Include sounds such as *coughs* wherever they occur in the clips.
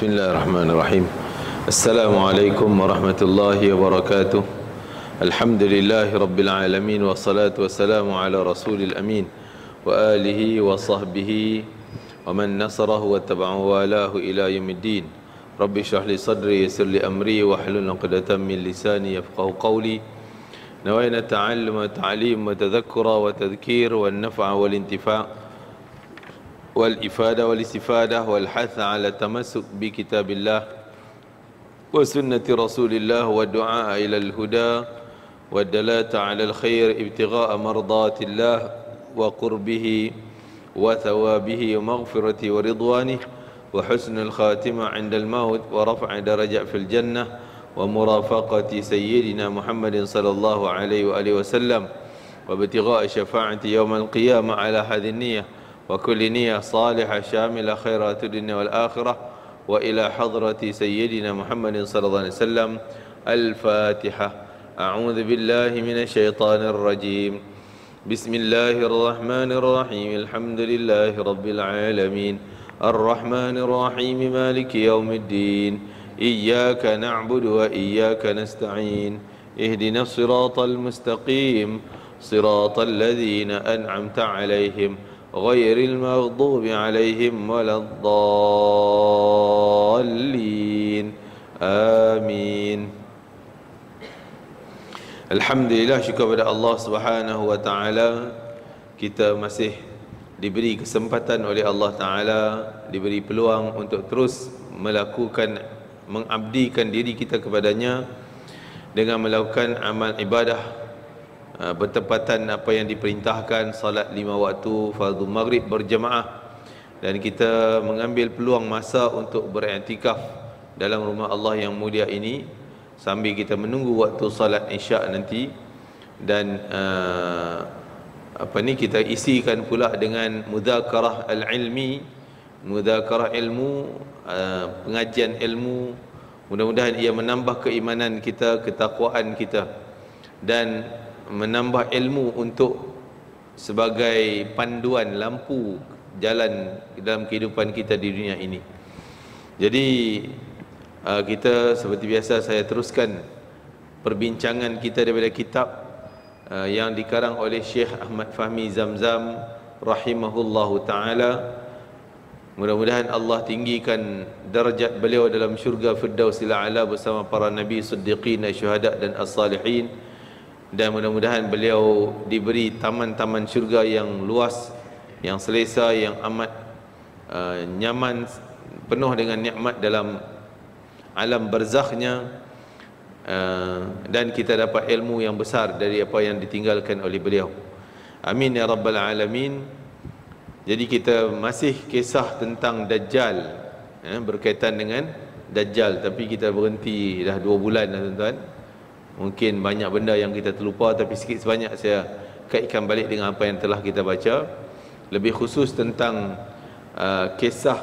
بسم الله الرحمن الرحيم السلام عليكم ورحمة الله وبركاته الحمد لله رب العالمين والصلاة والسلام على رسول الأمين وآله وصحبه ومن نصره واتبعه والاه إلى يوم الدين رب اشرح لي صدري يسر لي أمري واحلل عقدة من لساني يفقه قولي نوينا التعلم والتعليم وتذكر وتذكير والنفع والانتفاع والإفادة والاستفادة والحث على التمسك بكتاب الله وسنة رسول الله والدعاء إلى الهدى والدلالة على الخير ابتغاء مرضات الله وقربه وثوابه ومغفرته ورضوانه وحسن الخاتمة عند الموت ورفع درجة في الجنة ومرافقة سيدنا محمد صلى الله عليه وآله وسلم وابتغاء شفاعة يوم القيامة على هذه النية وكل نية صالحة شاملة خيرات الدنيا والآخرة وإلى حضرة سيدنا محمد صلى الله عليه وسلم الفاتحة أعوذ بالله من الشيطان الرجيم بسم الله الرحمن الرحيم الحمد لله رب العالمين الرحمن الرحيم مالك يوم الدين إياك نعبد وإياك نستعين اهدنا الصراط المستقيم صراط الذين أنعمت عليهم غير المغضوب عليهم ولا الضالين آمين الحمد لله شكرا الله سبحانه وتعالى كتاب مسيح diberi kesempatan oleh Allah Ta'ala diberi peluang untuk terus melakukan mengabdikan diri kita kepadanya dengan melakukan amal ibadah Ah, bertepatan apa yang diperintahkan salat lima waktu fardu maghrib berjemaah dan kita mengambil peluang masa untuk beriktikaf dalam rumah Allah yang mulia ini sambil kita menunggu waktu salat isyak nanti dan uh, apa ni kita isikan pula dengan mudzakarah al-ilmi mudzakarah ilmu uh, pengajian ilmu mudah-mudahan ia menambah keimanan kita ketakwaan kita dan menambah ilmu untuk sebagai panduan lampu jalan dalam kehidupan kita di dunia ini. Jadi uh, kita seperti biasa saya teruskan perbincangan kita daripada kitab uh, yang dikarang oleh Syekh Ahmad Fahmi Zamzam rahimahullahu taala. Mudah-mudahan Allah tinggikan darjat beliau dalam syurga Firdausil A'la bersama para nabi, siddiqin, syuhada dan as-salihin. as salihin dan mudah-mudahan beliau diberi taman-taman syurga yang luas yang selesa yang amat uh, nyaman penuh dengan nikmat dalam alam barzakhnya uh, dan kita dapat ilmu yang besar dari apa yang ditinggalkan oleh beliau amin ya rabbal alamin jadi kita masih kisah tentang dajjal eh, berkaitan dengan dajjal tapi kita berhenti dah dua bulan dah tuan-tuan Mungkin banyak benda yang kita terlupa tapi sikit sebanyak saya kaitkan balik dengan apa yang telah kita baca. Lebih khusus tentang uh, kisah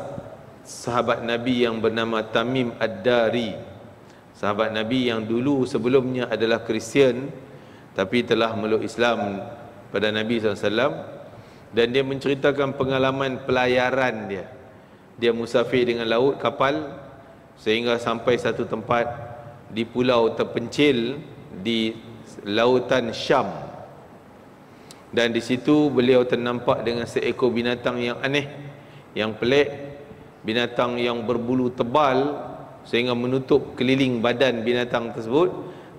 sahabat Nabi yang bernama Tamim Ad-Dari. Sahabat Nabi yang dulu sebelumnya adalah Kristian tapi telah meluk Islam pada Nabi SAW dan dia menceritakan pengalaman pelayaran dia. Dia musafir dengan laut kapal sehingga sampai satu tempat di pulau terpencil di lautan Syam dan di situ beliau ternampak dengan seekor binatang yang aneh yang pelik binatang yang berbulu tebal sehingga menutup keliling badan binatang tersebut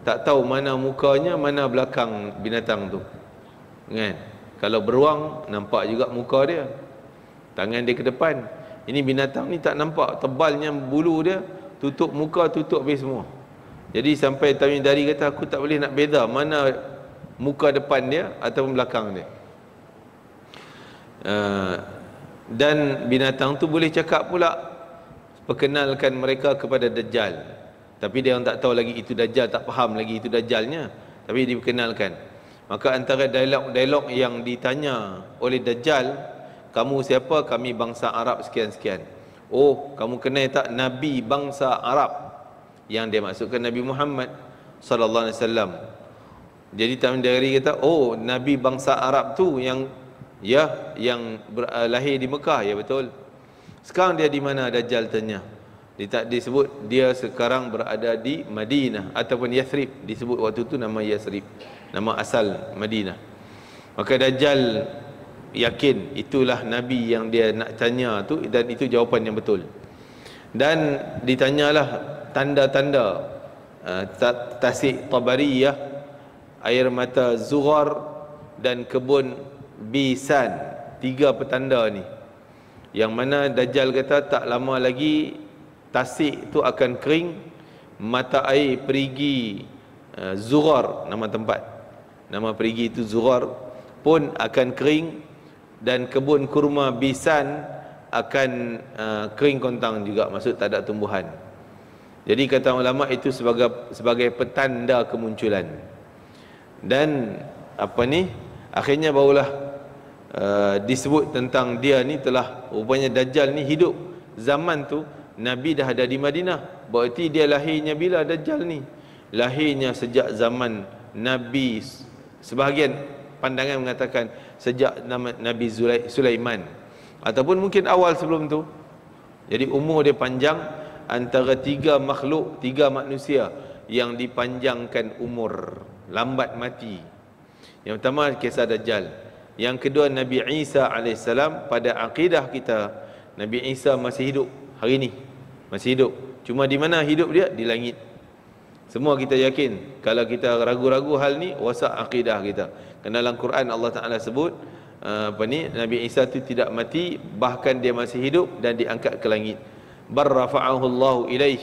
tak tahu mana mukanya mana belakang binatang tu kan kalau beruang nampak juga muka dia tangan dia ke depan ini binatang ni tak nampak tebalnya bulu dia tutup muka tutup habis semua jadi sampai Tamim Dari kata aku tak boleh nak beda mana muka depan dia ataupun belakang dia. Uh, dan binatang tu boleh cakap pula perkenalkan mereka kepada dajal. Tapi dia orang tak tahu lagi itu dajal, tak faham lagi itu dajalnya. Tapi dia perkenalkan. Maka antara dialog-dialog yang ditanya oleh dajal, kamu siapa? Kami bangsa Arab sekian-sekian. Oh, kamu kenal tak Nabi bangsa Arab? yang dia maksudkan Nabi Muhammad sallallahu alaihi wasallam. Jadi dari kata, "Oh, nabi bangsa Arab tu yang ya yang ber, uh, lahir di Mekah, ya betul." Sekarang dia di mana Dajjal tanya. Dia tak disebut dia sekarang berada di Madinah ataupun Yathrib disebut waktu tu nama Yathrib. Nama asal Madinah. Maka Dajjal yakin itulah nabi yang dia nak tanya tu dan itu jawapan yang betul. Dan ditanyalah tanda-tanda uh, tasik tabariyah air mata zughar dan kebun bisan tiga petanda ni yang mana dajal kata tak lama lagi tasik tu akan kering mata air perigi uh, zughar nama tempat nama perigi itu zughar pun akan kering dan kebun kurma bisan akan uh, kering kontang juga maksud tak ada tumbuhan jadi kata ulama itu sebagai sebagai petanda kemunculan. Dan apa ni? Akhirnya barulah uh, disebut tentang dia ni telah rupanya dajjal ni hidup zaman tu Nabi dah ada di Madinah. Berarti dia lahirnya bila dajjal ni? Lahirnya sejak zaman Nabi sebahagian pandangan mengatakan sejak nama Nabi Sulaiman ataupun mungkin awal sebelum tu. Jadi umur dia panjang antara tiga makhluk, tiga manusia yang dipanjangkan umur, lambat mati. Yang pertama kisah Dajjal. Yang kedua Nabi Isa AS pada akidah kita, Nabi Isa masih hidup hari ini. Masih hidup. Cuma di mana hidup dia? Di langit. Semua kita yakin kalau kita ragu-ragu hal ni wasak akidah kita. Kena dalam Quran Allah Taala sebut eh, apa ni Nabi Isa tu tidak mati bahkan dia masih hidup dan diangkat ke langit barrafa'ahu Allah ilaih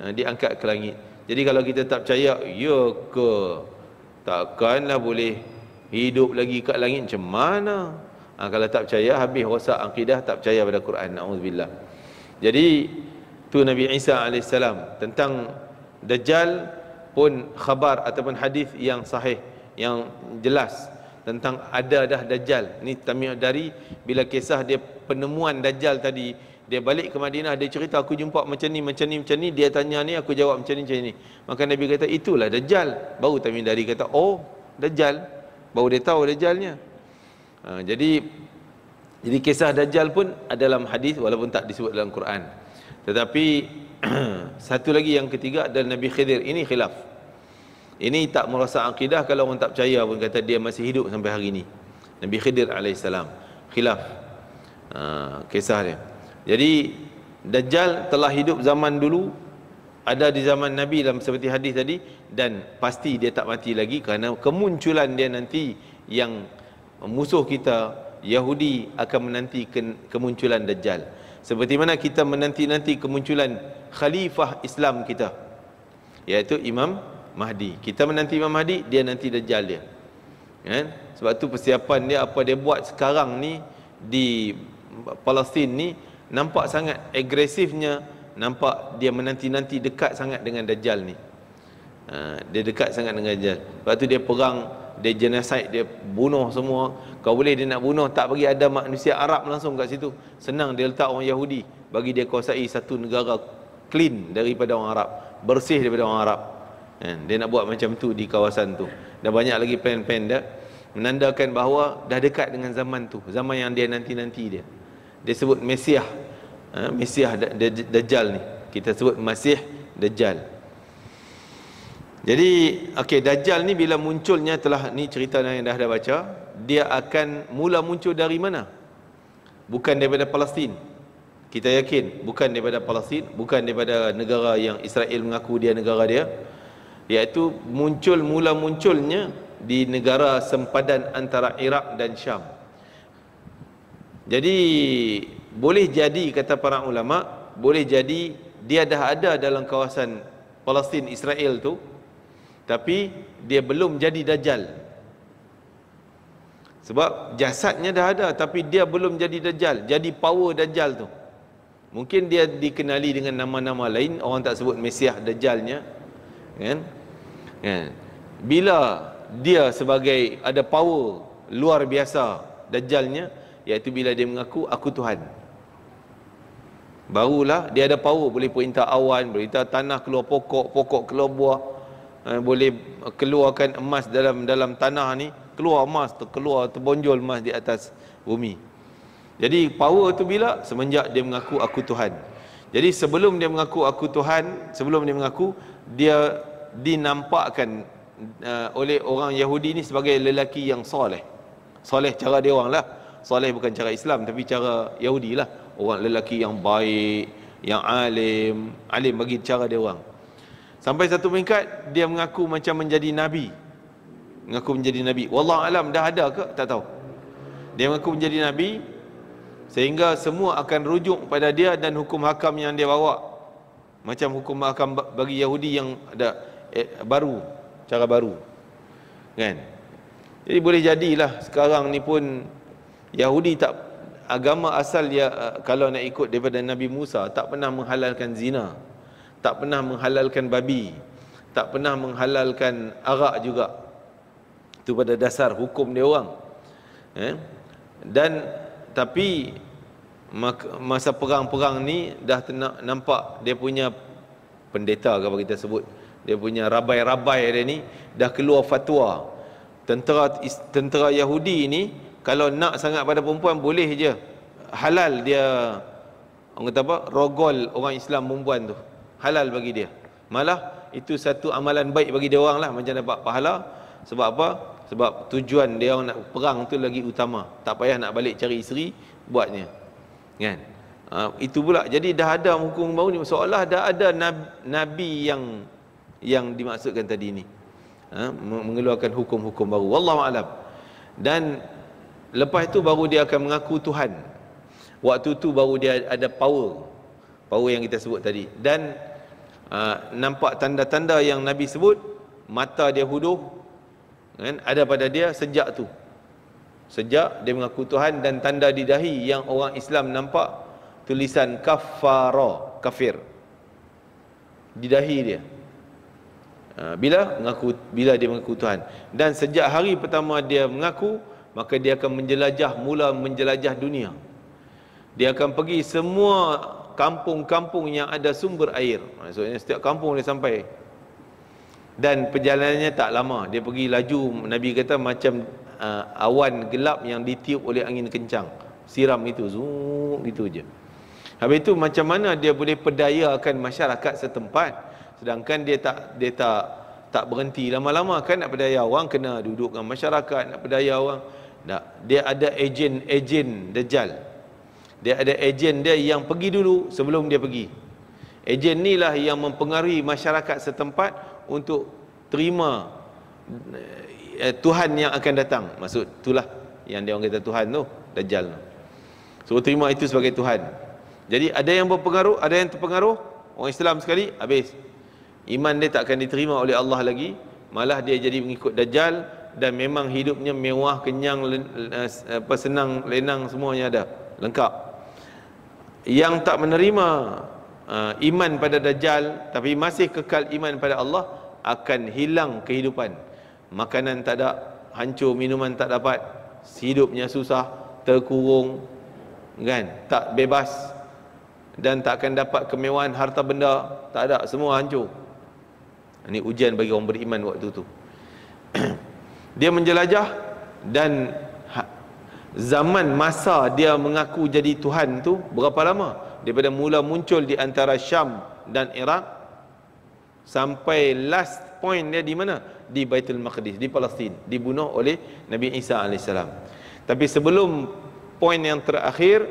ha, diangkat ke langit. Jadi kalau kita tak percaya, ya ke takkanlah boleh hidup lagi kat langit macam mana? Ha, kalau tak percaya habis rosak akidah tak percaya pada Quran naudzubillah. Jadi tu Nabi Isa AS tentang dajjal pun khabar ataupun hadis yang sahih yang jelas tentang ada dah dajjal. Ni tamiyah dari bila kisah dia penemuan dajjal tadi dia balik ke Madinah, dia cerita aku jumpa macam ni, macam ni, macam ni. Dia tanya ni, aku jawab macam ni, macam ni. Maka Nabi kata, itulah Dajjal. Baru Tamim Dari kata, oh Dajjal. Baru dia tahu Dajjalnya. Ha, jadi, jadi kisah Dajjal pun ada dalam hadis walaupun tak disebut dalam Quran. Tetapi, *clears throat* satu lagi yang ketiga adalah Nabi Khidir. Ini khilaf. Ini tak merasa akidah kalau orang tak percaya pun kata dia masih hidup sampai hari ini. Nabi Khidir AS. Khilaf. Ha, kisah dia. Jadi Dajjal telah hidup zaman dulu ada di zaman Nabi dalam seperti hadis tadi dan pasti dia tak mati lagi kerana kemunculan dia nanti yang musuh kita Yahudi akan menanti kemunculan Dajjal. Seperti mana kita menanti-nanti kemunculan khalifah Islam kita iaitu Imam Mahdi. Kita menanti Imam Mahdi, dia nanti Dajjal dia. Kan? Sebab tu persiapan dia apa dia buat sekarang ni di Palestin ni nampak sangat agresifnya nampak dia menanti-nanti dekat sangat dengan dajjal ni ha, dia dekat sangat dengan dajjal lepas tu dia perang dia genocide dia bunuh semua kau boleh dia nak bunuh tak bagi ada manusia Arab langsung kat situ senang dia letak orang Yahudi bagi dia kuasai satu negara clean daripada orang Arab bersih daripada orang Arab ha, dia nak buat macam tu di kawasan tu dan banyak lagi pen-pen dia menandakan bahawa dah dekat dengan zaman tu zaman yang dia nanti-nanti dia dia sebut Mesiah ha, Mesih Dajjal ni kita sebut Masih Dajjal jadi okay Dajjal ni bila munculnya telah ni cerita yang dah dah baca dia akan mula muncul dari mana bukan daripada Palestin kita yakin bukan daripada Palestin bukan daripada negara yang Israel mengaku dia negara dia iaitu muncul mula munculnya di negara sempadan antara Iraq dan Syam jadi boleh jadi kata para ulama boleh jadi dia dah ada dalam kawasan Palestin Israel tu tapi dia belum jadi dajjal sebab jasadnya dah ada tapi dia belum jadi Dajal, jadi power Dajal tu mungkin dia dikenali dengan nama-nama lain orang tak sebut mesiah Dajalnya. kan kan bila dia sebagai ada power luar biasa Dajalnya, iaitu bila dia mengaku aku Tuhan Barulah dia ada power boleh perintah awan, perintah tanah keluar pokok, pokok keluar buah. Eh, boleh keluarkan emas dalam dalam tanah ni, keluar emas, terkeluar terbonjol emas di atas bumi. Jadi power tu bila semenjak dia mengaku aku Tuhan. Jadi sebelum dia mengaku aku Tuhan, sebelum dia mengaku dia dinampakkan uh, oleh orang Yahudi ni sebagai lelaki yang soleh. Soleh cara dia oranglah Soleh bukan cara Islam tapi cara Yahudi lah orang lelaki yang baik yang alim alim bagi cara dia orang sampai satu peringkat dia mengaku macam menjadi nabi mengaku menjadi nabi wallah alam dah ada ke tak tahu dia mengaku menjadi nabi sehingga semua akan rujuk pada dia dan hukum hakam yang dia bawa macam hukum hakam bagi Yahudi yang ada eh, baru cara baru kan jadi boleh jadilah sekarang ni pun Yahudi tak agama asal ya kalau nak ikut daripada Nabi Musa tak pernah menghalalkan zina tak pernah menghalalkan babi tak pernah menghalalkan arak juga itu pada dasar hukum dia orang eh? dan tapi masa perang-perang ni dah nampak dia punya pendeta ke apa kita sebut dia punya rabai-rabai dia ni dah keluar fatwa tentera tentera Yahudi ni kalau nak sangat pada perempuan boleh je halal dia orang kata apa rogol orang Islam perempuan tu halal bagi dia malah itu satu amalan baik bagi dia orang lah macam dapat pahala sebab apa sebab tujuan dia orang nak perang tu lagi utama tak payah nak balik cari isteri buatnya kan ha, itu pula jadi dah ada hukum baru ni seolah dah ada nabi yang yang dimaksudkan tadi ni ha, mengeluarkan hukum-hukum baru wallahu alam dan Lepas itu baru dia akan mengaku Tuhan. Waktu tu baru dia ada power. Power yang kita sebut tadi. Dan uh, nampak tanda-tanda yang Nabi sebut, mata dia huduh kan ada pada dia sejak tu. Sejak dia mengaku Tuhan dan tanda di dahi yang orang Islam nampak tulisan kafara, kafir. Di dahi dia. Ah, bila mengaku bila dia mengaku Tuhan dan sejak hari pertama dia mengaku maka dia akan menjelajah mula menjelajah dunia dia akan pergi semua kampung-kampung yang ada sumber air maksudnya setiap kampung dia sampai dan perjalanannya tak lama dia pergi laju nabi kata macam uh, awan gelap yang ditiup oleh angin kencang siram itu zoom gitu je habis itu macam mana dia boleh pedayakan masyarakat setempat sedangkan dia tak dia tak tak berhenti lama-lama kan nak pedaya orang kena duduk dengan masyarakat nak pedaya orang tak. Dia ada ejen-ejen Dajjal. Dia ada ejen dia yang pergi dulu sebelum dia pergi. Ejen ni lah yang mempengaruhi masyarakat setempat untuk terima eh, Tuhan yang akan datang. Maksud itulah yang dia orang kata Tuhan tu, Dajjal so, terima itu sebagai Tuhan. Jadi ada yang berpengaruh, ada yang terpengaruh. Orang Islam sekali, habis. Iman dia tak akan diterima oleh Allah lagi. Malah dia jadi mengikut Dajjal, dan memang hidupnya mewah, kenyang, eh, eh, apa senang, lenang semuanya ada. Lengkap. Yang tak menerima uh, iman pada dajjal tapi masih kekal iman pada Allah akan hilang kehidupan. Makanan tak ada, hancur minuman tak dapat, hidupnya susah, terkurung kan, tak bebas dan tak akan dapat kemewahan harta benda, tak ada semua hancur. Ini ujian bagi orang beriman waktu tu. *clears throat* dia menjelajah dan ha, zaman masa dia mengaku jadi Tuhan tu berapa lama daripada mula muncul di antara Syam dan Iraq sampai last point dia di mana di Baitul Maqdis di Palestin dibunuh oleh Nabi Isa AS tapi sebelum point yang terakhir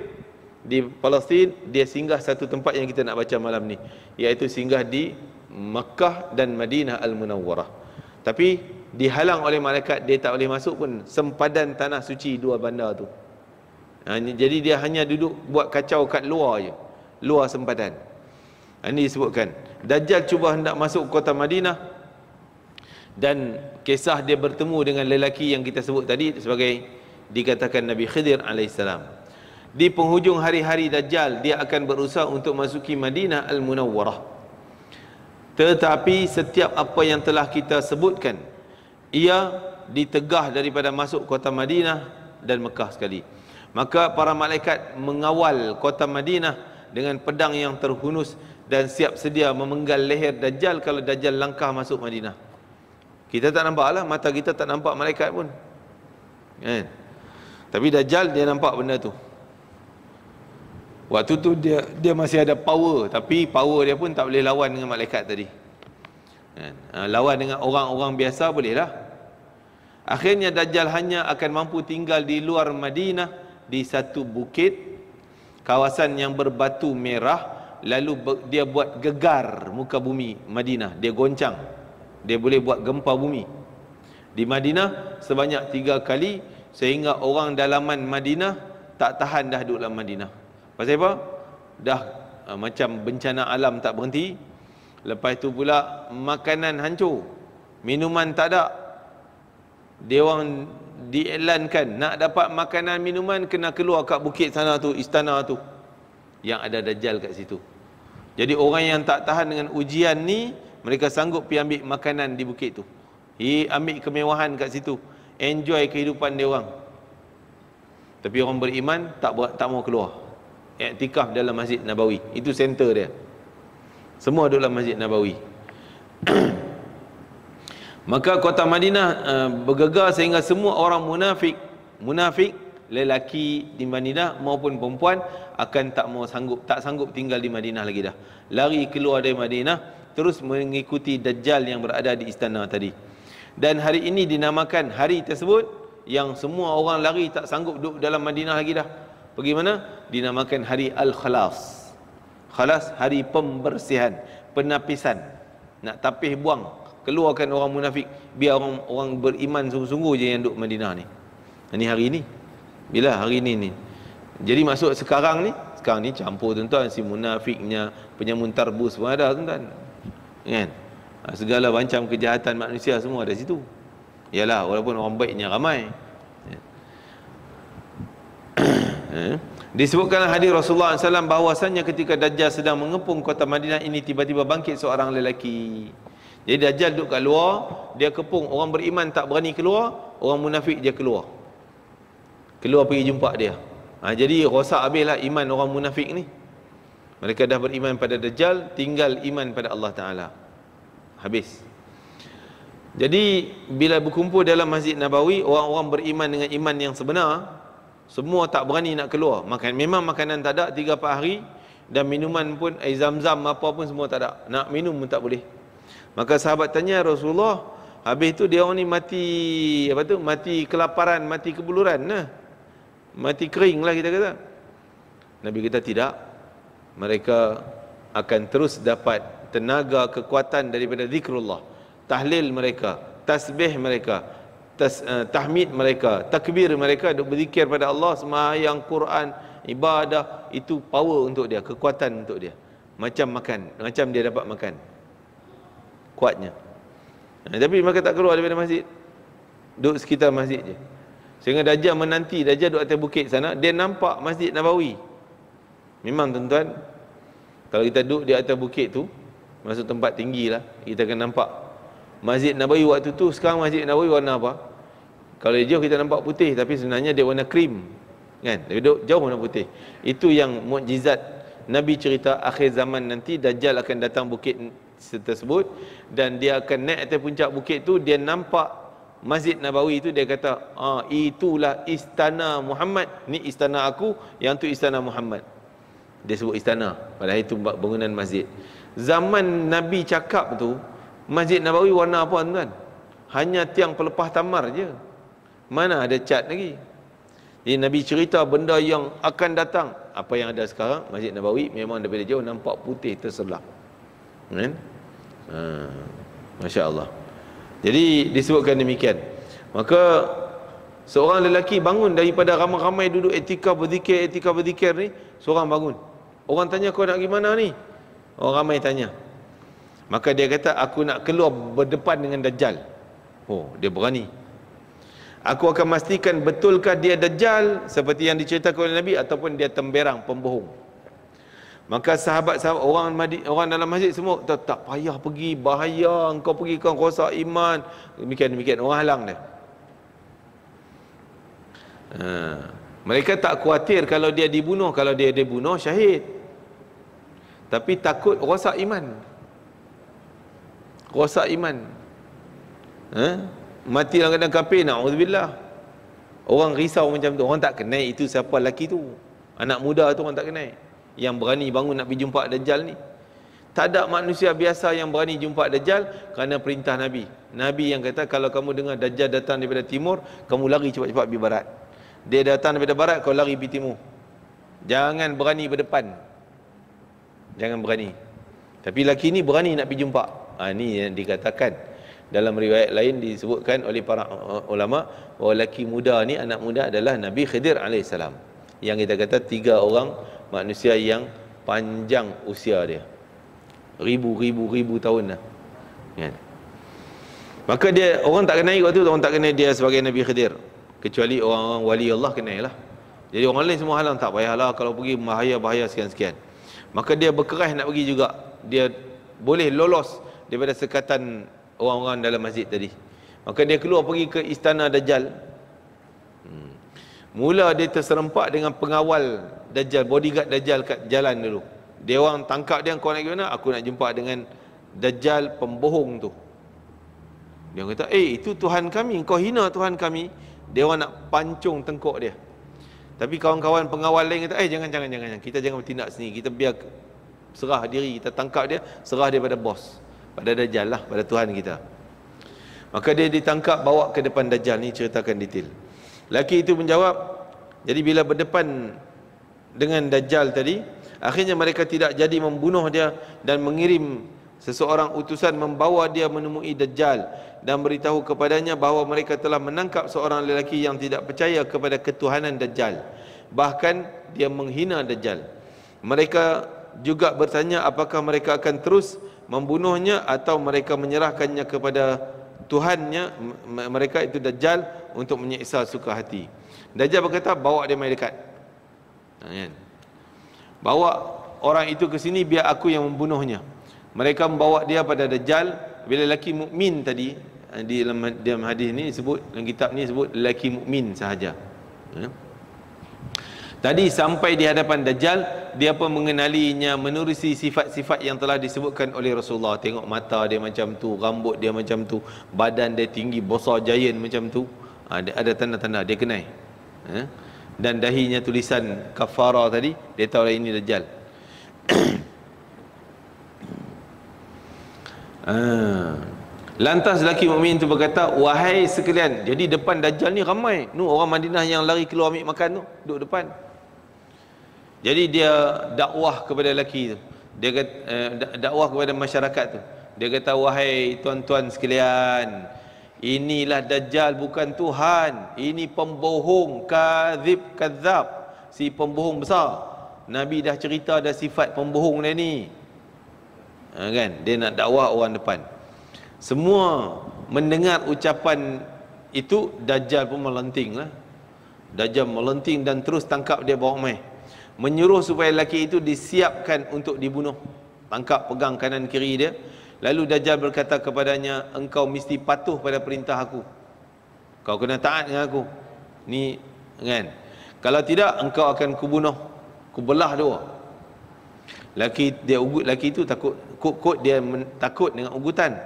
di Palestin dia singgah satu tempat yang kita nak baca malam ni iaitu singgah di Mekah dan Madinah Al-Munawwarah tapi dihalang oleh malaikat dia tak boleh masuk pun sempadan tanah suci dua bandar tu ha, jadi dia hanya duduk buat kacau kat luar je luar sempadan ini ha, disebutkan Dajjal cuba hendak masuk kota Madinah dan kisah dia bertemu dengan lelaki yang kita sebut tadi sebagai dikatakan Nabi Khidir AS di penghujung hari-hari Dajjal dia akan berusaha untuk masuki Madinah Al-Munawwarah tetapi setiap apa yang telah kita sebutkan ia ditegah daripada masuk kota Madinah dan Mekah sekali maka para malaikat mengawal kota Madinah dengan pedang yang terhunus dan siap sedia memenggal leher Dajjal kalau Dajjal langkah masuk Madinah kita tak nampak lah mata kita tak nampak malaikat pun kan tapi Dajjal dia nampak benda tu waktu tu dia dia masih ada power tapi power dia pun tak boleh lawan dengan malaikat tadi kan? Ha, lawan dengan orang-orang biasa boleh lah Akhirnya Dajjal hanya akan mampu tinggal di luar Madinah di satu bukit kawasan yang berbatu merah lalu dia buat gegar muka bumi Madinah dia goncang dia boleh buat gempa bumi di Madinah sebanyak tiga kali sehingga orang dalaman Madinah tak tahan dah duduk dalam Madinah pasal apa? dah uh, macam bencana alam tak berhenti lepas itu pula makanan hancur minuman tak ada dia orang dielankan nak dapat makanan minuman kena keluar kat bukit sana tu istana tu yang ada dajal kat situ jadi orang yang tak tahan dengan ujian ni mereka sanggup pi ambil makanan di bukit tu hi ambil kemewahan kat situ enjoy kehidupan dia orang tapi orang beriman tak buat tak mau keluar iktikaf dalam masjid Nabawi itu center dia semua duduk dalam masjid Nabawi *clears throat* maka kota Madinah uh, bergegar sehingga semua orang munafik munafik lelaki di Madinah maupun perempuan akan tak mau sanggup tak sanggup tinggal di Madinah lagi dah lari keluar dari Madinah terus mengikuti dajjal yang berada di istana tadi dan hari ini dinamakan hari tersebut yang semua orang lari tak sanggup duduk dalam Madinah lagi dah pergi mana dinamakan hari al-khalas khalas hari pembersihan penapisan nak tapih buang keluarkan orang munafik biar orang orang beriman sungguh-sungguh je yang duduk Madinah ni ini hari ini, bila hari ini ni jadi masuk sekarang ni sekarang ni campur tuan-tuan si munafiknya penyamun tarbus pun ada tuan-tuan kan ha, segala macam kejahatan manusia semua ada situ ialah walaupun orang baiknya ramai *coughs* eh? Disebutkan hadis Rasulullah SAW bahawasannya ketika Dajjal sedang mengepung kota Madinah ini tiba-tiba bangkit seorang lelaki. Jadi Dajjal duduk kat luar, dia kepung orang beriman tak berani keluar, orang munafik dia keluar. Keluar pergi jumpa dia. Ha, jadi rosak habislah iman orang munafik ni. Mereka dah beriman pada Dajjal, tinggal iman pada Allah Ta'ala. Habis. Jadi bila berkumpul dalam Masjid Nabawi, orang-orang beriman dengan iman yang sebenar, semua tak berani nak keluar. Makan memang makanan tak ada 3 4 hari dan minuman pun air zam-zam apa pun semua tak ada. Nak minum pun tak boleh. Maka sahabat tanya Rasulullah, habis tu dia orang ni mati apa tu? Mati kelaparan, mati kebuluran nah. Mati kering lah kita kata. Nabi kita tidak. Mereka akan terus dapat tenaga kekuatan daripada zikrullah. Tahlil mereka, tasbih mereka, tas, uh, tahmid mereka, takbir mereka duk berzikir pada Allah sembahyang Quran, ibadah itu power untuk dia, kekuatan untuk dia. Macam makan, macam dia dapat makan kuatnya. Eh, tapi mereka tak keluar daripada masjid. Duduk sekitar masjid je. Sehingga Dajjal menanti, Dajjal duduk atas bukit sana, dia nampak masjid Nabawi. Memang tuan-tuan, kalau kita duduk di atas bukit tu, masuk tempat tinggi lah, kita akan nampak. Masjid Nabawi waktu tu, sekarang masjid Nabawi warna apa? Kalau dia jauh kita nampak putih, tapi sebenarnya dia warna krim. Kan? Dia duduk jauh warna putih. Itu yang mukjizat Nabi cerita akhir zaman nanti Dajjal akan datang bukit tersebut dan dia akan naik atas puncak bukit tu dia nampak Masjid Nabawi itu dia kata ah itulah istana Muhammad ni istana aku yang tu istana Muhammad dia sebut istana padahal itu bangunan masjid zaman Nabi cakap tu Masjid Nabawi warna apa tuan hanya tiang pelepah tamar je mana ada cat lagi ini Nabi cerita benda yang akan datang apa yang ada sekarang Masjid Nabawi memang daripada jauh nampak putih terselah kan hmm? ha. Masya Allah Jadi disebutkan demikian Maka Seorang lelaki bangun daripada ramai-ramai duduk etika berzikir, etika berzikir ni Seorang bangun Orang tanya kau nak pergi mana ni Orang ramai tanya Maka dia kata aku nak keluar berdepan dengan Dajjal Oh dia berani Aku akan pastikan betulkah dia Dajjal Seperti yang diceritakan oleh Nabi Ataupun dia temberang pembohong Maka sahabat-sahabat orang orang dalam masjid semua tak, tak payah pergi bahaya engkau pergi kau rosak iman demikian demikian orang halang dia. Ha. Mereka tak khawatir kalau dia dibunuh kalau dia dibunuh syahid. Tapi takut rosak iman. Rosak iman. Ha? Mati dalam keadaan kafir naudzubillah. Orang risau macam tu, orang tak kenal itu siapa lelaki tu. Anak muda tu orang tak kenal yang berani bangun nak pergi jumpa Dajjal ni tak ada manusia biasa yang berani jumpa Dajjal kerana perintah Nabi Nabi yang kata kalau kamu dengar Dajjal datang daripada timur kamu lari cepat-cepat pergi barat dia datang daripada barat kau lari pergi timur jangan berani berdepan jangan berani tapi laki ni berani nak pergi jumpa ha, ni yang dikatakan dalam riwayat lain disebutkan oleh para ulama bahawa oh, laki muda ni anak muda adalah Nabi Khidir AS yang kita kata tiga orang manusia yang panjang usia dia ribu ribu ribu tahun dah kan maka dia orang tak kenal waktu tu orang tak kenal dia sebagai Nabi Khidir kecuali orang-orang wali Allah kenal lah jadi orang lain semua halang tak payahlah kalau pergi bahaya-bahaya sekian-sekian maka dia berkerah nak pergi juga dia boleh lolos daripada sekatan orang-orang dalam masjid tadi maka dia keluar pergi ke istana Dajjal hmm. Mula dia terserempak dengan pengawal Dajjal, bodyguard Dajjal kat jalan dulu. Dia orang tangkap dia, kau nak gimana? Aku nak jumpa dengan Dajjal pembohong tu. Dia kata, eh itu Tuhan kami, kau hina Tuhan kami. Dia orang nak pancung tengkok dia. Tapi kawan-kawan pengawal lain kata, eh jangan, jangan, jangan. jangan. Kita jangan bertindak sini. Kita biar serah diri, kita tangkap dia, serah dia pada bos. Pada Dajjal lah, pada Tuhan kita. Maka dia ditangkap, bawa ke depan Dajjal ni, ceritakan detail. Laki itu menjawab, jadi bila berdepan dengan Dajjal tadi, akhirnya mereka tidak jadi membunuh dia dan mengirim seseorang utusan membawa dia menemui Dajjal dan beritahu kepadanya bahawa mereka telah menangkap seorang lelaki yang tidak percaya kepada ketuhanan Dajjal. Bahkan dia menghina Dajjal. Mereka juga bertanya apakah mereka akan terus membunuhnya atau mereka menyerahkannya kepada Tuhannya mereka itu dajal untuk menyiksa suka hati. Dajjal berkata bawa dia mai dekat. Ha, kan? Bawa orang itu ke sini biar aku yang membunuhnya. Mereka membawa dia pada dajal. bila lelaki mukmin tadi ha, ha, di dalam hadis ni sebut dalam kitab ni sebut lelaki mukmin sahaja. Ya? tadi sampai di hadapan dajjal dia pun mengenalinya menerusi sifat-sifat yang telah disebutkan oleh Rasulullah tengok mata dia macam tu rambut dia macam tu badan dia tinggi besar jayan macam tu ada ah, ada tanda-tanda dia kenal ha? dan dahinya tulisan kafara tadi dia tahu lah ini dajjal *coughs* ah. Lantas lelaki mukmin itu berkata, "Wahai sekalian, jadi depan dajjal ni ramai. Nu orang Madinah yang lari keluar ambil makan tu, duduk depan. Jadi dia dakwah kepada lelaki tu. Dia kata, eh, dakwah kepada masyarakat tu. Dia kata, wahai tuan-tuan sekalian. Inilah Dajjal bukan Tuhan. Ini pembohong. Kazib, kazab. Si pembohong besar. Nabi dah cerita ada sifat pembohong dia ni. Ha, kan? Dia nak dakwah orang depan. Semua mendengar ucapan itu, Dajjal pun melenting lah. Dajjal melenting dan terus tangkap dia bawa main menyuruh supaya lelaki itu disiapkan untuk dibunuh tangkap pegang kanan kiri dia lalu Dajjal berkata kepadanya engkau mesti patuh pada perintah aku kau kena taat dengan aku ni kan kalau tidak engkau akan kubunuh kubelah dua laki dia ugut laki itu takut kok-kok dia men, takut dengan ugutan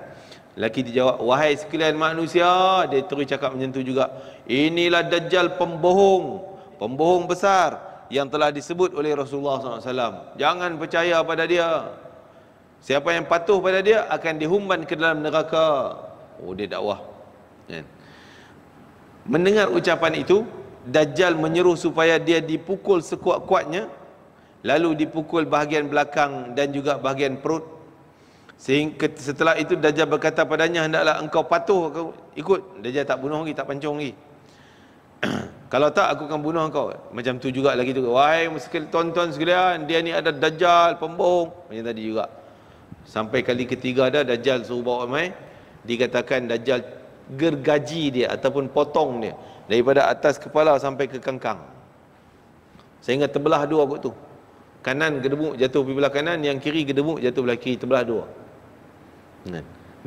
laki dia jawab wahai sekalian manusia dia terus cakap menyentuh juga inilah dajjal pembohong pembohong besar yang telah disebut oleh Rasulullah SAW. Jangan percaya pada dia. Siapa yang patuh pada dia akan dihumban ke dalam neraka. Oh dia dakwah. Kan? Mendengar ucapan itu, Dajjal menyeru supaya dia dipukul sekuat-kuatnya. Lalu dipukul bahagian belakang dan juga bahagian perut. Sehingga setelah itu Dajjal berkata padanya hendaklah engkau patuh ikut. Dajjal tak bunuh lagi, tak pancung lagi. *coughs* kalau tak aku akan bunuh kau macam tu juga lagi tu wahai muskil tuan-tuan sekalian dia ni ada dajjal pembohong macam tadi juga sampai kali ketiga dah dajjal suruh bawa mai dikatakan dajjal gergaji dia ataupun potong dia daripada atas kepala sampai ke kangkang sehingga terbelah dua kot tu kanan gedebuk jatuh pergi belah kanan yang kiri gedebuk jatuh belah kiri terbelah dua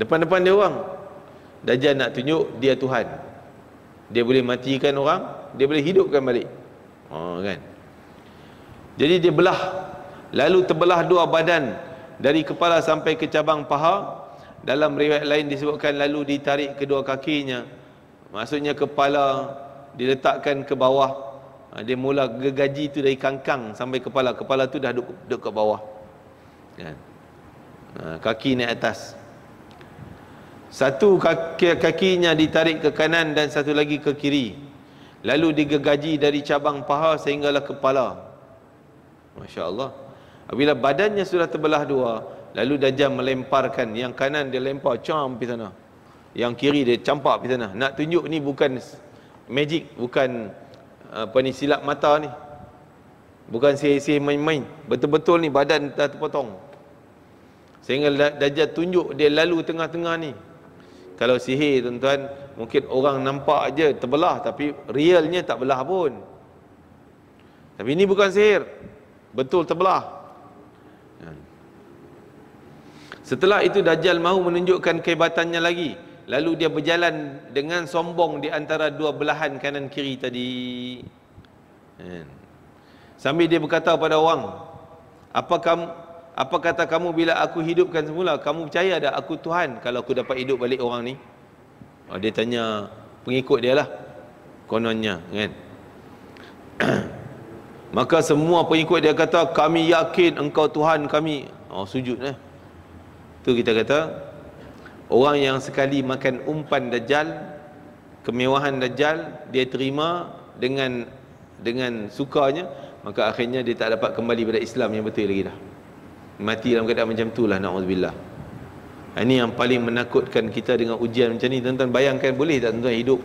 depan-depan dia orang dajjal nak tunjuk dia Tuhan dia boleh matikan orang dia boleh hidupkan balik ha kan jadi dia belah lalu terbelah dua badan dari kepala sampai ke cabang paha dalam riwayat lain disebutkan lalu ditarik kedua kakinya maksudnya kepala diletakkan ke bawah ha, dia mula gegaji itu dari kangkang sampai kepala kepala tu dah duduk, duduk kat bawah kan ha, kaki naik atas satu kaki, kakinya ditarik ke kanan dan satu lagi ke kiri lalu digegaji dari cabang paha sehinggalah kepala Masya Allah apabila badannya sudah terbelah dua lalu Dajjal melemparkan yang kanan dia lempar cam di sana yang kiri dia campak di sana nak tunjuk ni bukan magic bukan apa ni silap mata ni bukan sihir-sihir main-main betul-betul ni badan dah terpotong sehingga Dajjal tunjuk dia lalu tengah-tengah ni kalau sihir tuan-tuan mungkin orang nampak aje terbelah tapi realnya tak belah pun tapi ini bukan sihir betul terbelah ya. setelah itu Dajjal mahu menunjukkan kehebatannya lagi lalu dia berjalan dengan sombong di antara dua belahan kanan kiri tadi ya. sambil dia berkata kepada orang apa kamu apa kata kamu bila aku hidupkan semula? Kamu percaya tak aku Tuhan kalau aku dapat hidup balik orang ni? Oh, dia tanya pengikut dia lah. Kononnya kan. *clears throat* Maka semua pengikut dia kata kami yakin engkau Tuhan kami. Oh sujud eh. Tu kita kata orang yang sekali makan umpan dajal kemewahan dajal dia terima dengan dengan sukanya maka akhirnya dia tak dapat kembali pada Islam yang betul lagi dah mati dalam keadaan macam tu itulah naudzubillah ha, ini yang paling menakutkan kita dengan ujian macam ni tuan-tuan bayangkan boleh tak tuan-tuan hidup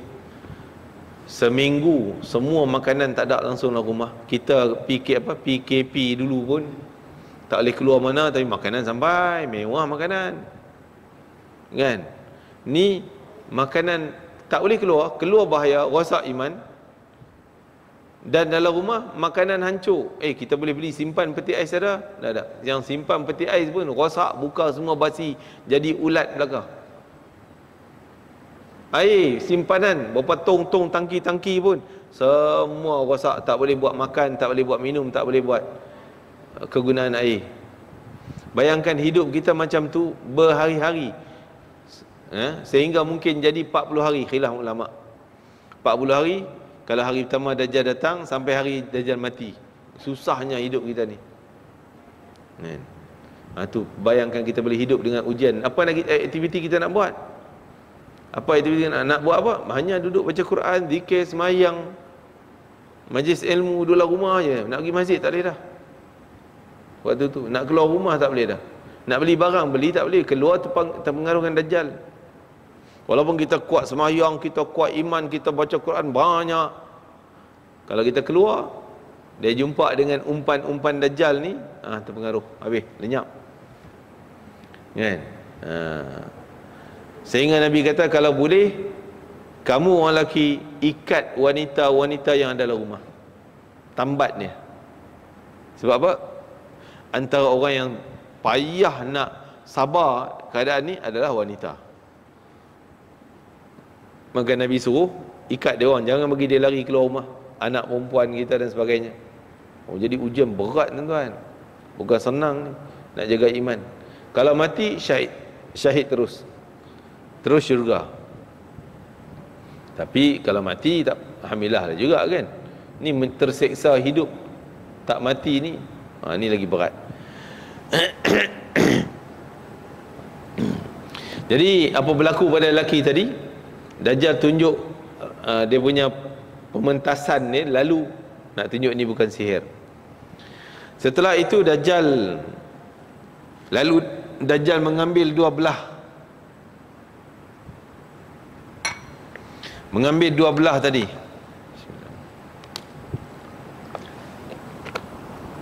seminggu semua makanan tak ada langsung dalam rumah kita PK apa PKP dulu pun tak boleh keluar mana tapi makanan sampai mewah makanan kan ni makanan tak boleh keluar keluar bahaya rosak iman dan dalam rumah makanan hancur eh kita boleh beli simpan peti ais ada tak ada yang simpan peti ais pun rosak buka semua basi jadi ulat belaka air simpanan berapa tong-tong tangki-tangki pun semua rosak tak boleh buat makan tak boleh buat minum tak boleh buat eh, kegunaan air bayangkan hidup kita macam tu berhari-hari eh? sehingga mungkin jadi 40 hari khilaf ulama 40 hari kalau hari pertama Dajjal datang Sampai hari Dajjal mati Susahnya hidup kita ni Amen. Ha, tu bayangkan kita boleh hidup dengan ujian Apa lagi eh, aktiviti kita nak buat Apa aktiviti kita nak, nak buat apa Hanya duduk baca Quran, zikir, semayang Majlis ilmu Dulu rumah je, nak pergi masjid tak boleh dah Waktu tu, nak keluar rumah tak boleh dah Nak beli barang, beli tak boleh Keluar terpengaruh dengan Dajjal Walaupun kita kuat semayang, kita kuat iman, kita baca Quran banyak. Kalau kita keluar, dia jumpa dengan umpan-umpan dajal ni, ah ha, terpengaruh, habis lenyap. Kan? Ha. Sehingga Nabi kata kalau boleh kamu orang lelaki ikat wanita-wanita yang ada dalam rumah. Tambat dia. Sebab apa? Antara orang yang payah nak sabar keadaan ni adalah wanita. Maka Nabi suruh ikat dia orang jangan bagi dia lari keluar rumah anak perempuan kita dan sebagainya. Oh jadi ujian berat tuan-tuan. Bukan senang ni nak jaga iman. Kalau mati syahid syahid terus. Terus syurga. Tapi kalau mati tak alhamdulillah lah juga kan. Ni terseksa hidup tak mati ni. Ha ni lagi berat. *coughs* jadi apa berlaku pada lelaki tadi? Dajjal tunjuk uh, dia punya pementasan ni lalu nak tunjuk ni bukan sihir. Setelah itu Dajjal lalu Dajjal mengambil dua belah mengambil dua belah tadi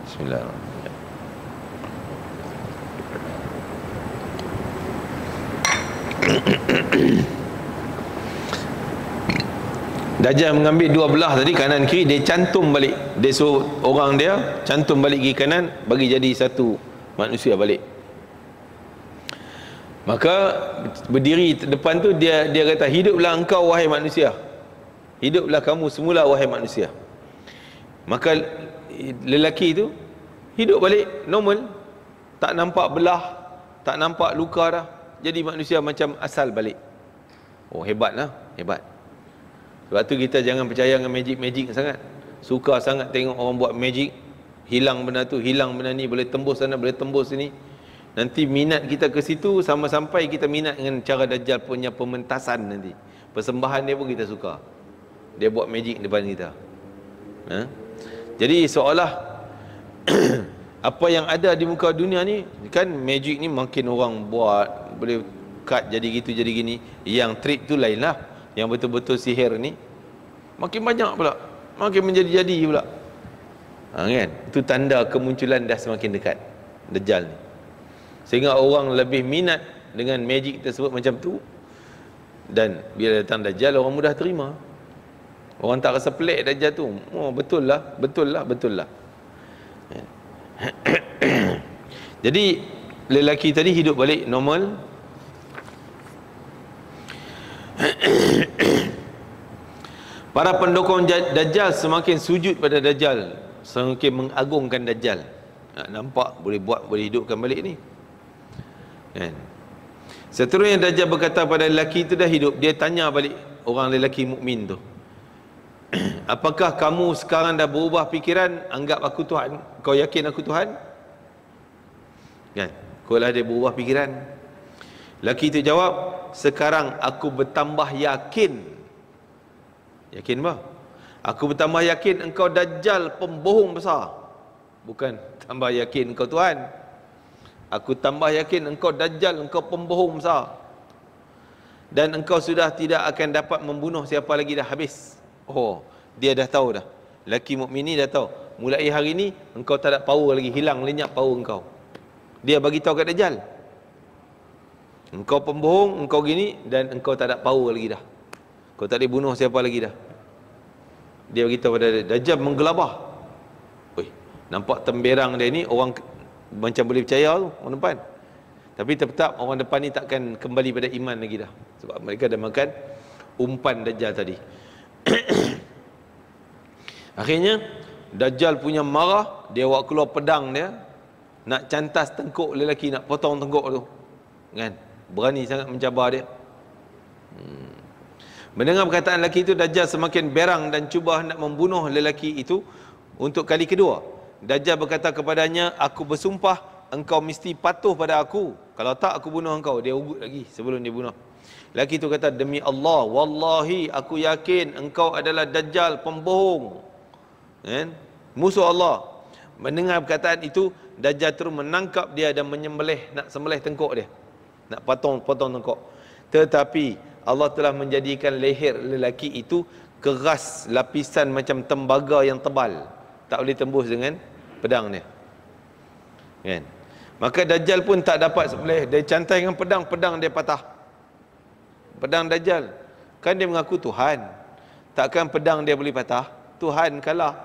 Bismillahirrahmanirrahim Dajjal mengambil dua belah tadi kanan kiri dia cantum balik dia so orang dia cantum balik ke kanan bagi jadi satu manusia balik maka berdiri depan tu dia dia kata hiduplah engkau wahai manusia hiduplah kamu semula wahai manusia maka lelaki tu hidup balik normal tak nampak belah tak nampak luka dah jadi manusia macam asal balik oh hebatlah hebat sebab tu kita jangan percaya dengan magic-magic sangat. Suka sangat tengok orang buat magic. Hilang benda tu, hilang benda ni. Boleh tembus sana, boleh tembus sini. Nanti minat kita ke situ sama sampai kita minat dengan cara Dajjal punya pementasan nanti. Persembahan dia pun kita suka. Dia buat magic depan kita. Ha? Jadi seolah *clears throat* apa yang ada di muka dunia ni kan magic ni makin orang buat boleh cut jadi gitu jadi gini yang trip tu lain lah yang betul-betul sihir ni makin banyak pula makin menjadi-jadi pula ha, kan itu tanda kemunculan dah semakin dekat dejal ni sehingga orang lebih minat dengan magic tersebut macam tu dan bila datang dajjal orang mudah terima orang tak rasa pelik dajjal tu oh, betul lah betul lah betul lah *coughs* jadi lelaki tadi hidup balik normal *coughs* Para pendukung Dajjal semakin sujud pada Dajjal. Semakin mengagungkan Dajjal. Nak nampak boleh buat, boleh hidupkan balik ni. Kan? Seterusnya Dajjal berkata pada lelaki tu dah hidup. Dia tanya balik orang lelaki mukmin tu. *clears throat* Apakah kamu sekarang dah berubah fikiran anggap aku Tuhan? Kau yakin aku Tuhan? Kan? Kau lah dia berubah fikiran. Lelaki tu jawab, sekarang aku bertambah yakin Yakin bah? Aku bertambah yakin engkau dajjal pembohong besar. Bukan tambah yakin engkau Tuhan. Aku tambah yakin engkau dajjal, engkau pembohong besar. Dan engkau sudah tidak akan dapat membunuh siapa lagi dah habis. Oh, dia dah tahu dah. Laki mukmin ni dah tahu. Mulai hari ni engkau tak ada power lagi, hilang lenyap power engkau. Dia bagi tahu kat dajjal. Engkau pembohong, engkau gini dan engkau tak ada power lagi dah. Kau tak boleh bunuh siapa lagi dah. Dia beritahu pada dia, Dajjal menggelabah. Oi, nampak temberang dia ni orang macam boleh percaya tu orang depan. Tapi tetap orang depan ni takkan kembali pada iman lagi dah. Sebab mereka dah makan umpan Dajjal tadi. *coughs* Akhirnya Dajjal punya marah, dia bawa keluar pedang dia nak cantas tengkuk lelaki nak potong tengkuk tu. Kan? Berani sangat mencabar dia. Hmm. Mendengar perkataan lelaki itu Dajjal semakin berang dan cuba hendak membunuh lelaki itu untuk kali kedua. Dajjal berkata kepadanya, aku bersumpah engkau mesti patuh pada aku. Kalau tak aku bunuh engkau. Dia ugut lagi sebelum dia bunuh. Lelaki itu kata, demi Allah, wallahi aku yakin engkau adalah Dajjal pembohong. Kan? Musuh Allah. Mendengar perkataan itu, Dajjal terus menangkap dia dan menyembelih, nak sembelih tengkuk dia. Nak potong-potong tengkuk. Tetapi Allah telah menjadikan leher lelaki itu keras lapisan macam tembaga yang tebal tak boleh tembus dengan pedang dia kan maka dajjal pun tak dapat boleh dia cantai dengan pedang pedang dia patah pedang dajjal kan dia mengaku tuhan takkan pedang dia boleh patah tuhan kalah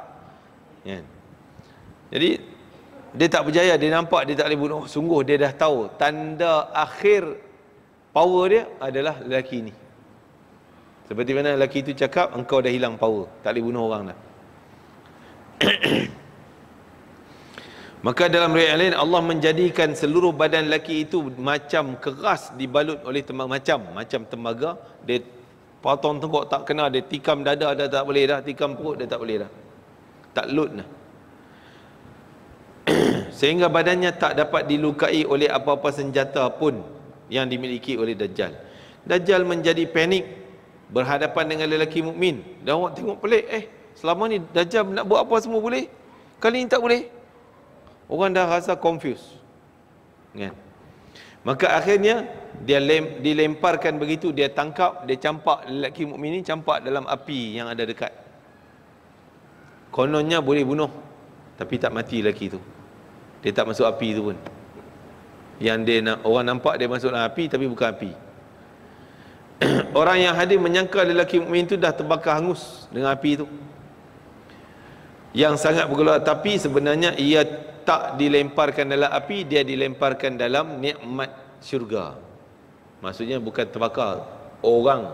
kan jadi dia tak berjaya dia nampak dia tak boleh bunuh sungguh dia dah tahu tanda akhir power dia adalah lelaki ni seperti mana lelaki tu cakap engkau dah hilang power tak boleh bunuh orang dah *clears throat* maka dalam riwayat lain Allah menjadikan seluruh badan lelaki itu macam keras dibalut oleh tembaga macam macam tembaga dia potong tengkuk tak kena dia tikam dada dia tak boleh dah tikam perut dia tak boleh dah tak lut dah *clears throat* sehingga badannya tak dapat dilukai oleh apa-apa senjata pun yang dimiliki oleh Dajjal. Dajjal menjadi panik berhadapan dengan lelaki mukmin. Dia awak tengok pelik eh. Selama ni Dajjal nak buat apa semua boleh. Kali ni tak boleh. Orang dah rasa confused. Kan? Maka akhirnya dia lem, dilemparkan begitu dia tangkap dia campak lelaki mukmin ni campak dalam api yang ada dekat. Kononnya boleh bunuh tapi tak mati lelaki tu. Dia tak masuk api tu pun yang dia nak orang nampak dia masuk dalam api tapi bukan api *clears throat* orang yang hadir menyangka lelaki mukmin itu dah terbakar hangus dengan api itu yang sangat bergelora tapi sebenarnya ia tak dilemparkan dalam api dia dilemparkan dalam nikmat syurga maksudnya bukan terbakar orang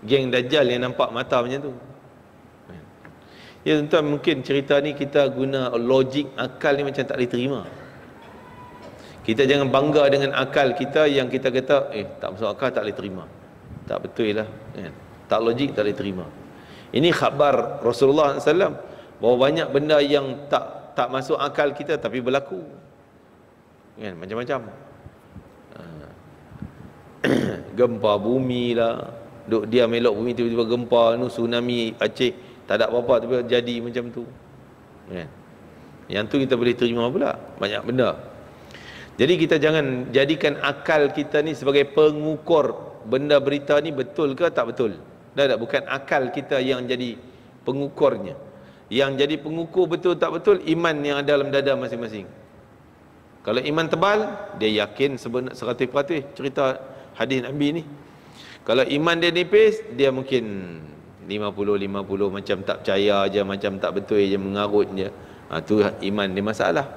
geng dajjal yang nampak mata macam tu ya tuan mungkin cerita ni kita guna logik akal ni macam tak diterima kita jangan bangga dengan akal kita yang kita kata, eh tak masuk akal tak boleh terima. Tak betul lah. Kan? Tak logik tak boleh terima. Ini khabar Rasulullah SAW. Bahawa banyak benda yang tak tak masuk akal kita tapi berlaku. Kan? Macam-macam. Ah. *clears throat* gempa bumi lah. Duk dia melok bumi tiba-tiba gempa. Nu, tsunami Aceh. Tak ada apa-apa tiba jadi macam tu. Kan? Yang tu kita boleh terima pula. Banyak benda. Jadi kita jangan jadikan akal kita ni sebagai pengukur benda berita ni betul ke tak betul. Dah tak bukan akal kita yang jadi pengukurnya. Yang jadi pengukur betul tak betul iman yang ada dalam dada masing-masing. Kalau iman tebal, dia yakin sebenar seratus cerita hadis Nabi ni. Kalau iman dia nipis, dia mungkin 50-50 macam tak percaya aja, macam tak betul aja mengarut dia Ha, tu iman dia masalah.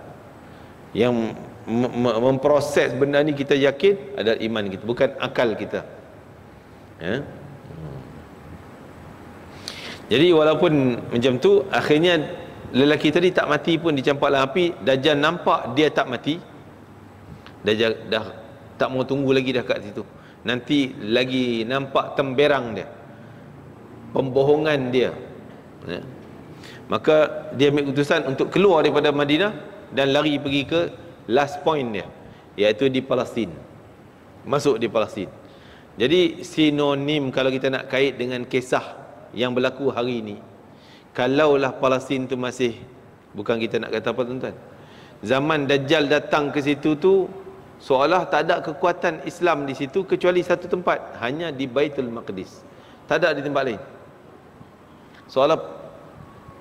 Yang memproses benda ni kita yakin adalah iman kita bukan akal kita ya hmm. jadi walaupun macam tu akhirnya lelaki tadi tak mati pun dicampak api Dajjal nampak dia tak mati Dajjal dah tak mau tunggu lagi dah kat situ nanti lagi nampak temberang dia pembohongan dia ya. maka dia ambil keputusan untuk keluar daripada Madinah dan lari pergi ke last point dia iaitu di Palestin masuk di Palestin jadi sinonim kalau kita nak kait dengan kisah yang berlaku hari ini kalaulah Palestin tu masih bukan kita nak kata apa tuan-tuan zaman dajjal datang ke situ tu seolah tak ada kekuatan Islam di situ kecuali satu tempat hanya di Baitul Maqdis tak ada di tempat lain seolah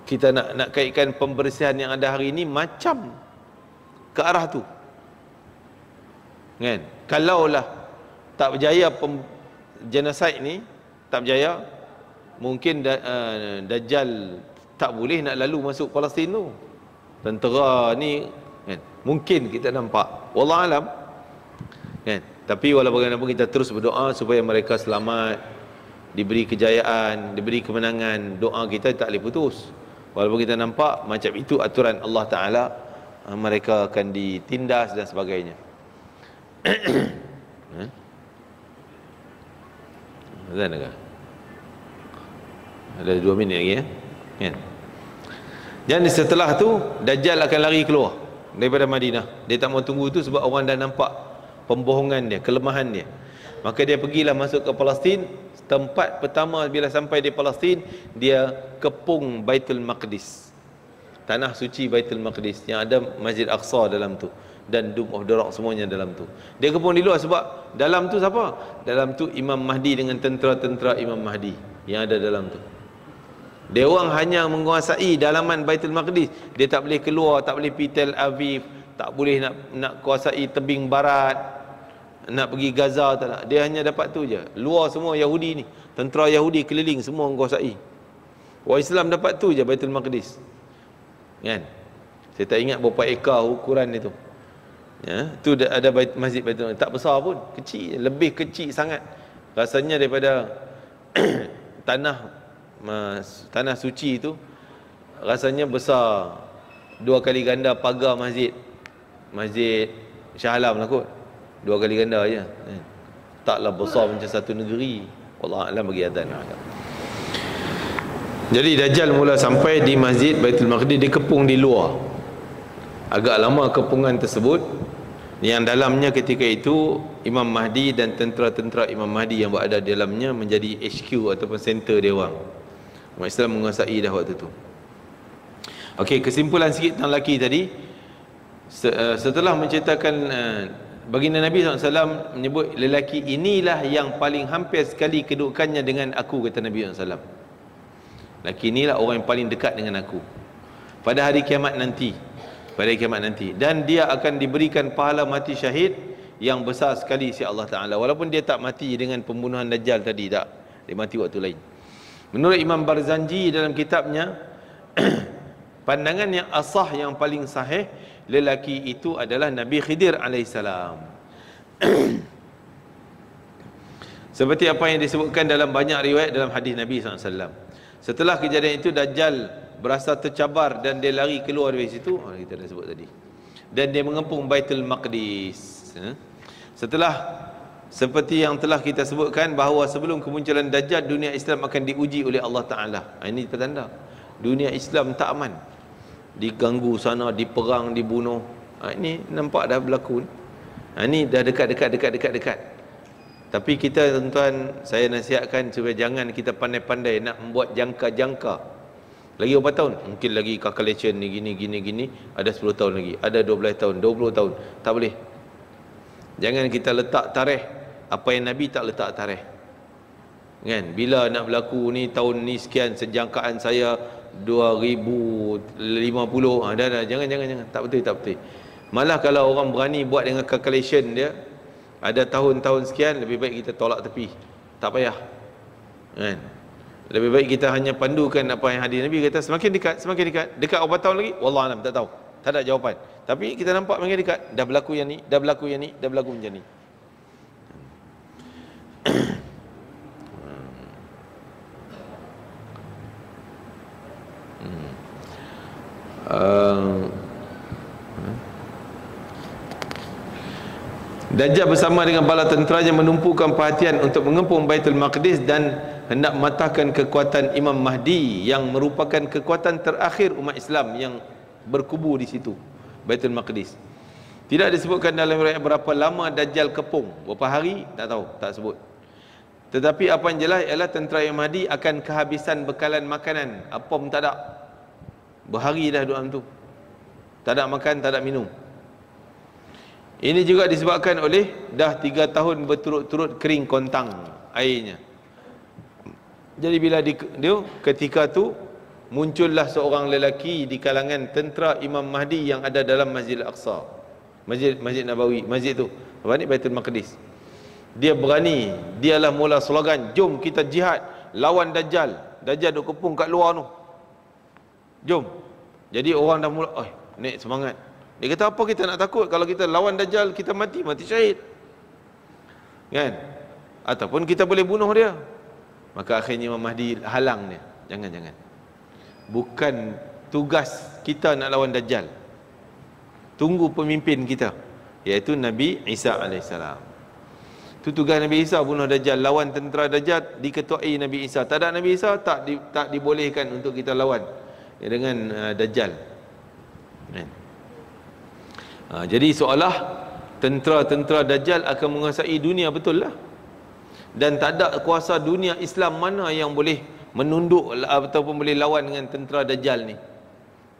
kita nak nak kaitkan pembersihan yang ada hari ini macam ke arah tu kan kalaulah tak berjaya pem, genocide ni tak berjaya mungkin da, uh, dajjal tak boleh nak lalu masuk Palestin tu tentera ni kan mungkin kita nampak wallah alam kan tapi walau bagaimanapun kita terus berdoa supaya mereka selamat diberi kejayaan diberi kemenangan doa kita tak boleh putus walaupun kita nampak macam itu aturan Allah taala Ah, mereka akan ditindas dan sebagainya ada *coughs* ha? ke? ada dua minit lagi ya kan dan setelah tu Dajjal akan lari keluar daripada Madinah dia tak mau tunggu itu sebab orang dah nampak pembohongan dia kelemahan dia maka dia pergilah masuk ke Palestin tempat pertama bila sampai di Palestin dia kepung Baitul Maqdis tanah suci Baitul Maqdis yang ada Masjid Aqsa dalam tu dan Dome of the Rock semuanya dalam tu. Dia kepung di luar sebab dalam tu siapa? Dalam tu Imam Mahdi dengan tentera-tentera Imam Mahdi yang ada dalam tu. Dia orang hanya menguasai dalaman Baitul Maqdis. Dia tak boleh keluar, tak boleh pergi Tel Aviv, tak boleh nak nak kuasai tebing barat, nak pergi Gaza tak nak. Dia hanya dapat tu je. Luar semua Yahudi ni, tentera Yahudi keliling semua menguasai. Orang Islam dapat tu je Baitul Maqdis kan saya tak ingat berapa ekar ukuran dia tu ya tu ada bait, masjid baitul tak besar pun kecil lebih kecil sangat rasanya daripada *clears throat* tanah mas, tanah suci tu rasanya besar dua kali ganda pagar masjid masjid Shah Alam lah kot dua kali ganda aja kan? ya. taklah besar macam satu negeri Allah Alam bagi adhan jadi Dajjal mula sampai di Masjid Baitul Maqdis dia kepung di luar. Agak lama kepungan tersebut yang dalamnya ketika itu Imam Mahdi dan tentera-tentera Imam Mahdi yang berada di dalamnya menjadi HQ ataupun center dewang. Umat Islam menguasai dah waktu itu. Okey, kesimpulan sikit tentang lelaki tadi. Eh, setelah menceritakan eh, baginda Nabi SAW menyebut lelaki inilah yang paling hampir sekali kedudukannya dengan aku kata Nabi SAW. Laki inilah orang yang paling dekat dengan aku Pada hari kiamat nanti Pada hari kiamat nanti Dan dia akan diberikan pahala mati syahid Yang besar sekali si Allah Ta'ala Walaupun dia tak mati dengan pembunuhan Dajjal tadi Tak, dia mati waktu lain Menurut Imam Barzanji dalam kitabnya *clears throat* Pandangan yang asah yang paling sahih Lelaki itu adalah Nabi Khidir AS *clears throat* Seperti apa yang disebutkan dalam banyak riwayat dalam hadis Nabi SAW. Setelah kejadian itu Dajjal berasa tercabar dan dia lari keluar dari situ oh, Kita dah sebut tadi Dan dia mengepung Baitul Maqdis ha? Setelah seperti yang telah kita sebutkan bahawa sebelum kemunculan Dajjal dunia Islam akan diuji oleh Allah Ta'ala ha, Ini petanda Dunia Islam tak aman Diganggu sana, diperang, dibunuh ha, Ini nampak dah berlaku Ini dah dekat-dekat-dekat-dekat-dekat tapi kita tuan-tuan saya nasihatkan supaya jangan kita pandai-pandai nak membuat jangka-jangka. Lagi berapa tahun? Mungkin lagi calculation ni gini gini gini ada 10 tahun lagi, ada 12 tahun, 20 tahun. Tak boleh. Jangan kita letak tarikh apa yang Nabi tak letak tarikh. Kan? Bila nak berlaku ni tahun ni sekian sejangkaan saya 2050. Ha, ah, dah, dah, jangan jangan jangan. Tak betul, tak betul. Malah kalau orang berani buat dengan calculation dia, ada tahun-tahun sekian lebih baik kita tolak tepi tak payah kan lebih baik kita hanya pandukan apa yang hadir Nabi kata semakin dekat semakin dekat dekat berapa tahun lagi wallah alam tak tahu tak ada jawapan tapi kita nampak makin dekat dah berlaku yang ni dah berlaku yang ni dah berlaku macam ni hmm. uh. Dajjal bersama dengan bala tenteranya menumpukan perhatian untuk mengempung Baitul Maqdis dan hendak matahkan kekuatan Imam Mahdi yang merupakan kekuatan terakhir umat Islam yang berkubu di situ Baitul Maqdis. Tidak disebutkan dalam riwayat berapa lama Dajjal kepung, berapa hari, tak tahu, tak sebut. Tetapi apa yang jelas ialah tentera Imam Mahdi akan kehabisan bekalan makanan, apa pun tak ada. Berhari dah duduk tu. Tak ada makan, tak ada minum. Ini juga disebabkan oleh dah tiga tahun berturut-turut kering kontang airnya. Jadi bila di, dia ketika tu muncullah seorang lelaki di kalangan tentera Imam Mahdi yang ada dalam Masjid Al-Aqsa. Masjid Masjid Nabawi, masjid tu. Apa ni Baitul Maqdis. Dia berani, dialah mula slogan, jom kita jihad lawan dajjal. Dajjal duk kepung kat luar tu. Jom. Jadi orang dah mula, oh, naik semangat. Dia kata apa kita nak takut kalau kita lawan dajjal kita mati mati syahid. Kan? Ataupun kita boleh bunuh dia. Maka akhirnya Imam Mahdi halang dia. Jangan jangan. Bukan tugas kita nak lawan dajjal. Tunggu pemimpin kita iaitu Nabi Isa alaihi salam. Itu tugas Nabi Isa bunuh dajjal lawan tentera dajjal diketuai Nabi Isa. Tak ada Nabi Isa tak di, tak dibolehkan untuk kita lawan ya, dengan uh, dajjal. Kan? Ha, jadi seolah tentera-tentera Dajjal akan menguasai dunia betul lah. Dan tak ada kuasa dunia Islam mana yang boleh menunduk ataupun boleh lawan dengan tentera Dajjal ni.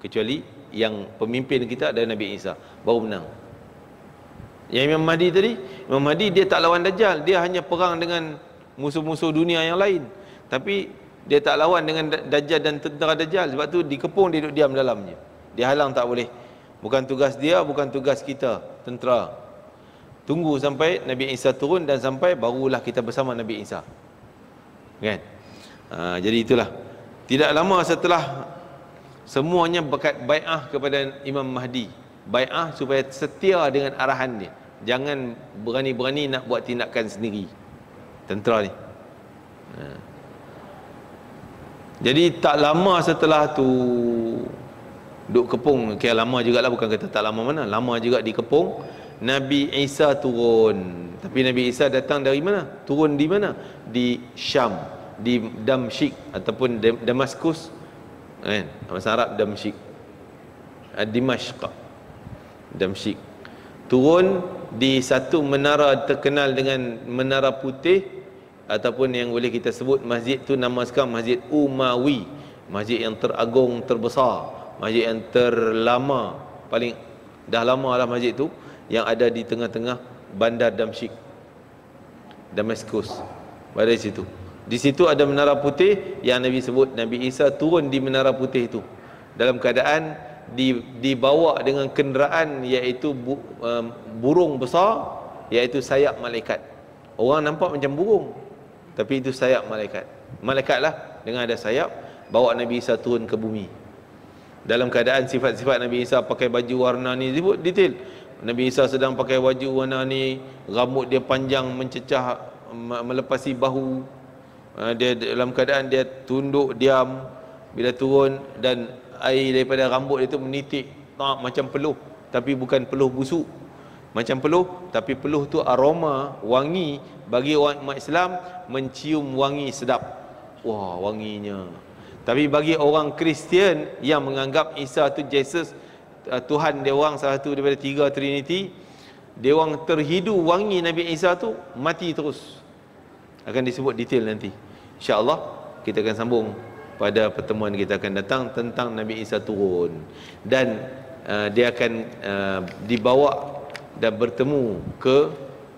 Kecuali yang pemimpin kita adalah Nabi Isa. Baru menang. Yang Imam Mahdi tadi, Imam Mahdi dia tak lawan Dajjal. Dia hanya perang dengan musuh-musuh dunia yang lain. Tapi dia tak lawan dengan Dajjal dan tentera Dajjal. Sebab tu dikepung dia duduk diam dalamnya. Dia halang tak boleh Bukan tugas dia, bukan tugas kita, tentera. Tunggu sampai Nabi Isa turun dan sampai barulah kita bersama Nabi Isa. Kan? Ha, jadi itulah. Tidak lama setelah semuanya berkat bai'ah kepada Imam Mahdi. Bai'ah supaya setia dengan arahan dia. Jangan berani-berani nak buat tindakan sendiri. Tentera ni. Ha. Jadi tak lama setelah tu duk kepung ke okay, lama lah bukan kata tak lama mana lama juga dikepung Nabi Isa turun tapi Nabi Isa datang dari mana turun di mana di Syam di Damsyik ataupun Damaskus kan bahasa Arab Damsyik ah, Dimashq Damsyik turun di satu menara terkenal dengan menara putih ataupun yang boleh kita sebut masjid tu nama sekarang masjid Umawi masjid yang teragung terbesar masjid yang terlama paling dah lama lah masjid tu yang ada di tengah-tengah bandar Damsyik Damaskus pada situ di situ ada menara putih yang Nabi sebut Nabi Isa turun di menara putih itu dalam keadaan di, dibawa dengan kenderaan iaitu bu, um, burung besar iaitu sayap malaikat orang nampak macam burung tapi itu sayap malaikat malaikat lah dengan ada sayap bawa Nabi Isa turun ke bumi dalam keadaan sifat-sifat Nabi Isa pakai baju warna ni disebut detail Nabi Isa sedang pakai baju warna ni rambut dia panjang mencecah melepasi bahu ha, dia dalam keadaan dia tunduk diam bila turun dan air daripada rambut dia tu menitik tak macam peluh tapi bukan peluh busuk macam peluh tapi peluh tu aroma wangi bagi orang Islam mencium wangi sedap wah wanginya tapi bagi orang Kristian yang menganggap Isa tu Jesus uh, Tuhan dia orang salah satu daripada tiga Trinity, dia orang terhidu wangi Nabi Isa tu mati terus. Akan disebut detail nanti. Insya-Allah kita akan sambung pada pertemuan kita akan datang tentang Nabi Isa turun dan uh, dia akan uh, dibawa dan bertemu ke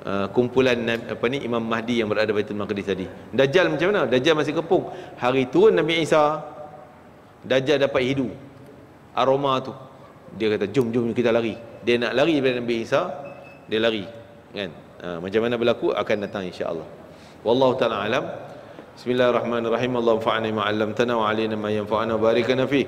Uh, kumpulan apa ni Imam Mahdi yang berada di Baitul Maqdis tadi. Dajjal macam mana? Dajjal masih kepung. Hari turun Nabi Isa Dajjal dapat hidu. Aroma tu. Dia kata, "Jom jom kita lari." Dia nak lari daripada Nabi Isa, dia lari. Kan? Ha, macam mana berlaku akan datang insya-Allah. Wallahu taala alam. Bismillahirrahmanirrahim. Allahumma fa'alna ma 'allamtana wa 'alina ma yanfa'una wa barikna fihi.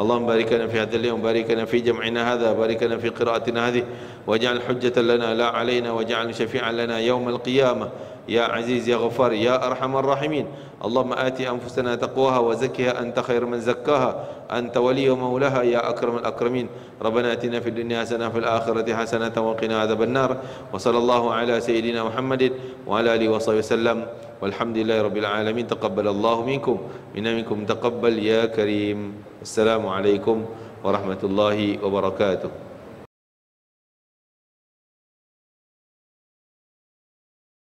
اللهم بارك لنا في هذا اليوم بارك لنا في جمعنا هذا بارك لنا في قراءتنا هذه واجعل حجة لنا لا علينا واجعل شفيعا لنا يوم القيامة يا عزيز يا غفار يا أرحم الراحمين اللهم آت أنفسنا تقواها وزكها أنت خير من زكاها أنت ولي ومولاها يا أكرم الأكرمين ربنا آتنا في الدنيا حسنة في الآخرة حسنة وقنا عذاب النار وصلى الله على سيدنا محمد وعلى آله وصحبه وسلم Walhamdulillahirrabbilalamin Taqabbalallahu minkum Minna minkum taqabbal ya karim Assalamualaikum warahmatullahi wabarakatuh